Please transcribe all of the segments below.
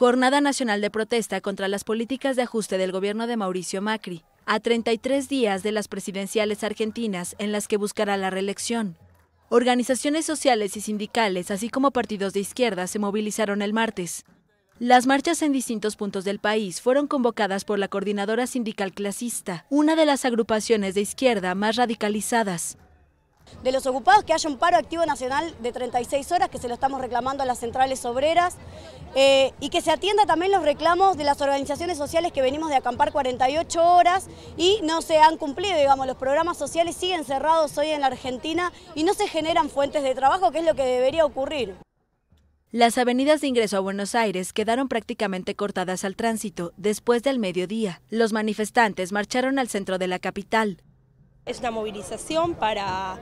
Jornada Nacional de Protesta contra las políticas de ajuste del gobierno de Mauricio Macri, a 33 días de las presidenciales argentinas en las que buscará la reelección. Organizaciones sociales y sindicales, así como partidos de izquierda, se movilizaron el martes. Las marchas en distintos puntos del país fueron convocadas por la Coordinadora Sindical Clasista, una de las agrupaciones de izquierda más radicalizadas. De los ocupados, que haya un paro activo nacional de 36 horas, que se lo estamos reclamando a las centrales obreras, eh, y que se atienda también los reclamos de las organizaciones sociales que venimos de acampar 48 horas y no se han cumplido, digamos, los programas sociales siguen cerrados hoy en la Argentina y no se generan fuentes de trabajo, que es lo que debería ocurrir. Las avenidas de ingreso a Buenos Aires quedaron prácticamente cortadas al tránsito después del mediodía. Los manifestantes marcharon al centro de la capital, es una movilización para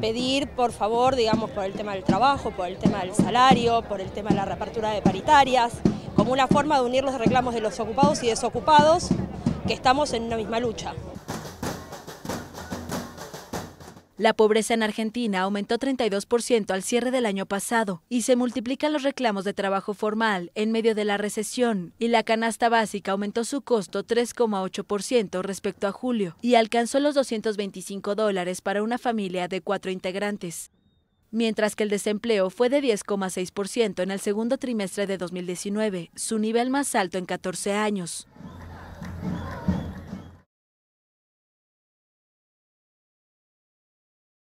pedir, por favor, digamos, por el tema del trabajo, por el tema del salario, por el tema de la reapertura de paritarias, como una forma de unir los reclamos de los ocupados y desocupados que estamos en una misma lucha. La pobreza en Argentina aumentó 32% al cierre del año pasado y se multiplican los reclamos de trabajo formal en medio de la recesión y la canasta básica aumentó su costo 3,8% respecto a julio y alcanzó los 225 dólares para una familia de cuatro integrantes. Mientras que el desempleo fue de 10,6% en el segundo trimestre de 2019, su nivel más alto en 14 años.